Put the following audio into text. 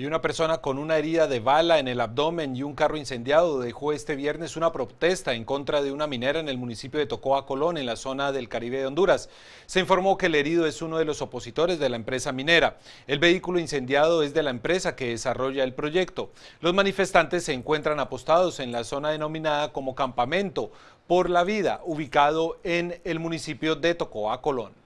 Y una persona con una herida de bala en el abdomen y un carro incendiado dejó este viernes una protesta en contra de una minera en el municipio de Tocoa Colón, en la zona del Caribe de Honduras. Se informó que el herido es uno de los opositores de la empresa minera. El vehículo incendiado es de la empresa que desarrolla el proyecto. Los manifestantes se encuentran apostados en la zona denominada como Campamento por la Vida, ubicado en el municipio de Tocoa Colón.